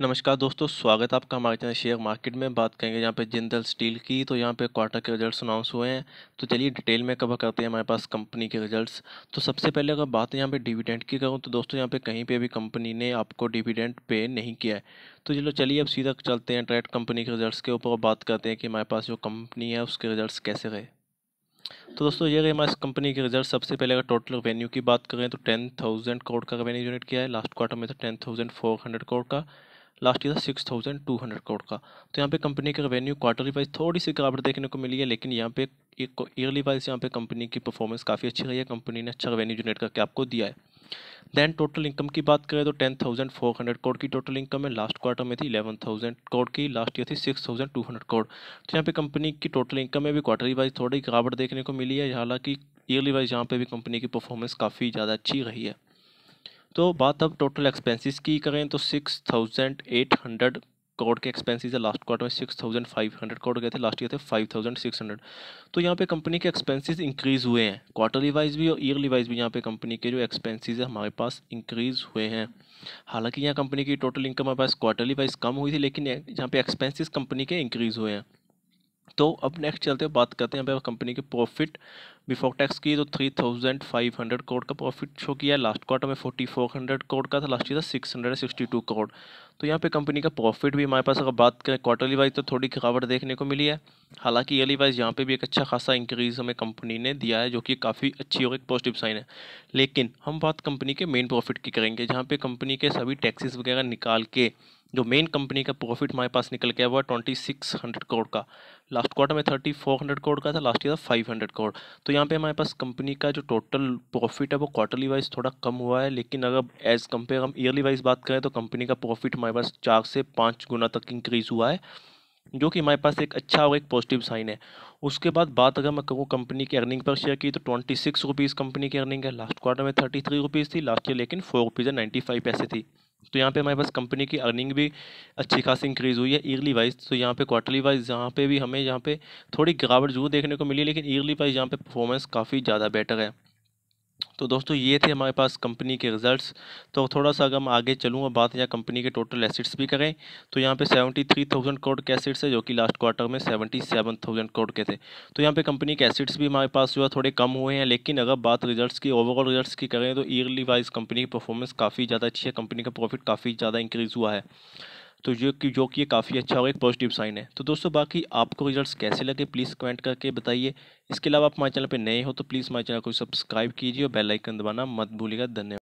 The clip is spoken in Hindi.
नमस्कार दोस्तों स्वागत है आपका हमारे चैनल शेयर मार्केट में बात करेंगे यहाँ पे जिंदल स्टील की तो यहाँ पे क्वार्टर के रिजल्ट्स अनाउंस हुए हैं तो चलिए डिटेल में कवर करते हैं हमारे पास कंपनी के रिजल्ट्स तो सबसे पहले अगर बात यहाँ पे डिविडेंड की करूँ तो दोस्तों यहाँ पे कहीं पे भी कंपनी ने आपको डिविडेंट पे नहीं किया है तो चलो चलिए अब सीधा चलते हैं डायरेक्ट कंपनी के रिजल्ट के ऊपर बात करते हैं कि हमारे पास जो कंपनी है उसके रिजल्ट कैसे रहे तो दोस्तों ये रहे हमारे कंपनी के रिजल्ट सबसे पहले अगर टोटल रेवेन्यू की बात करें तो टेन थाउजेंड करोड़ का रेवेन्यू जनरेट किया है लास्ट क्वार्टर में था ten thousand four hundred crore का लास्ट ईयर था six thousand two hundred crore का तो यहाँ पे कंपनी की रेवेन्यू क्वार्टरली वाइज थोड़ी सी गिरावट देखने को मिली है लेकिन यहाँ पे एक ईयरली वाइज यहाँ पे कंपनी की परफॉर्मेंस काफ़ी अच्छी रही है कंपनी ने अच्छा रेवेन्यू जनरेट करके आपको दिया है दैन टोटल इनकम की बात करें तो ten thousand four hundred crore की टोटल इनकम है लास्ट क्वार्टर में थी इलेवन थाउजेंड करोड़ की लास्ट ईयर थी six thousand two hundred crore तो यहाँ पे कंपनी की टोटल इनकम में भी क्वार्टरली वाइज थोड़ी गिरावट देखने को मिली है हालांकि ईयरली वाइज यहाँ पे भी कंपनी की परफॉर्मेंस काफ़ी ज़्यादा अच्छी रही है तो बात अब टोटल एक्सपेंसेस की करें तो six thousand eight hundred crore के एक्सपेंसेस है लास्ट क्वार्टर में six thousand five hundred crore गए थे लास्ट ईयर थे फाइव थाउजेंड सिक्स हंड्रेड तो यहाँ पे कंपनी के एक्सपेंसेस इंक्रीज़ हुए हैं क्वार्टरली वाइज भी और ईयरली वाइज भी यहाँ पे कंपनी के जो एक्सपेंसेस है हमारे पास इंक्रीज़ हुए हैं हालांकि यहाँ कंपनी की टोटल इनकम हमारे पास क्वार्टरली वाइज कम हुई थी लेकिन यहाँ पे एक्सपेंसिस कंपनी के इंक्रीज़ हुए हैं तो अब नेक्स्ट चलते हैं बात करते हैं यहाँ पे कंपनी के प्रॉफिट बिफोर टैक्स की तो three thousand five hundred crore का प्रॉफिट शो किया लास्ट क्वार्टर में फोर्टी फोर हंड्रेड करोड़ का था लास्ट ईयर था six hundred sixty two crore तो यहाँ पे कंपनी का प्रॉफिट भी हमारे पास अगर बात करें क्वार्टरली वाइज तो थोड़ी गिरावट देखने को मिली है हालांकि ईयरली वाइज यहाँ पे भी एक अच्छा खासा इंक्रीज हमें कंपनी ने दिया है जो कि काफ़ी अच्छी और एक पॉजिटिव साइन है लेकिन हम बात कंपनी के मेन प्रॉफिट की करेंगे जहाँ पर कंपनी के सभी टैक्सीज वगैरह निकाल के जो मेन कंपनी का प्रॉफिट हमारे पास निकल गया हुआ ट्वेंटी सिक्स हंड्रेड करोड़ का लास्ट क्वार्टर में थर्टी फोर हंड्रेड करोड़ का था लास्ट ईयर था फाइव हंड्रेड करोड़ तो यहाँ पे हमारे पास कंपनी का जो टोटल प्रॉफिट है वो क्वार्टरली वाइज थोड़ा कम हुआ है लेकिन अगर एज कम्पेयर हम ईयरली वाइज बात करें तो कंपनी का प्रॉफिट हमारे पास चार से पाँच गुना तक इंक्रीज़ हुआ है जो कि हमारे पास एक अच्छा और एक पॉजिटिव साइन है उसके बाद बात अगर मैं करूँ कंपनी की अर्निंग पर शेयर की तो ट्वेंटी सिक्स रुपीज़ कंपनी की अर्निंग है लास्ट क्वार्टर में थर्टी थ्री रुपीज़ थी लास्ट ईयर लेकिन फोर रुपीज़ नाइन्टी फाइव पैसे थी तो यहाँ पे हमारे पास कंपनी की अर्निंग भी अच्छी खासी इंक्रीज़ हुई है ईयरली वाइज तो यहाँ पे क्वार्टरली वाइज यहाँ पे भी हमें यहाँ पे थोड़ी गिरावट जरूर देखने को मिली लेकिन ईयरली वाइज यहाँ पे परफॉर्मेंस काफ़ी ज़्यादा बेटर है तो दोस्तों ये थे हमारे पास कंपनी के रिजल्ट्स तो थोड़ा सा अगर हम आगे चलूँ और बात यहाँ कंपनी के टोटल एसिड्स भी करें तो यहाँ पे सेवेंटी थ्री थाउजेंड करोड़ के एसिड्स है जो कि लास्ट क्वार्टर में सेवेंटी सेवन थाउजेंड करोड़ के थे तो यहाँ पे कंपनी के एसिड्स भी हमारे पास जो है थोड़े कम हुए हैं लेकिन अगर बात रिज़ल्ट की ओवरऑल रिज़ल्ट की करें तो ईयरली वाइज कंपनी की परफॉर्मेंस काफ़ी ज़्यादा अच्छी है कंपनी का प्रॉफिट काफ़ी ज़्यादा इंक्रीज़ हुआ है तो जो कि जो कि ये काफ़ी अच्छा होगा एक पॉजिटिव साइन है तो दोस्तों बाकी आपको रिजल्ट्स कैसे लगे प्लीज़ कमेंट करके बताइए इसके अलावा आप हमारे चैनल पर नए हो तो प्लीज़ हमारे चैनल को सब्सक्राइब कीजिए और बेलाइकन दबाना मत भूलिएगा धन्यवाद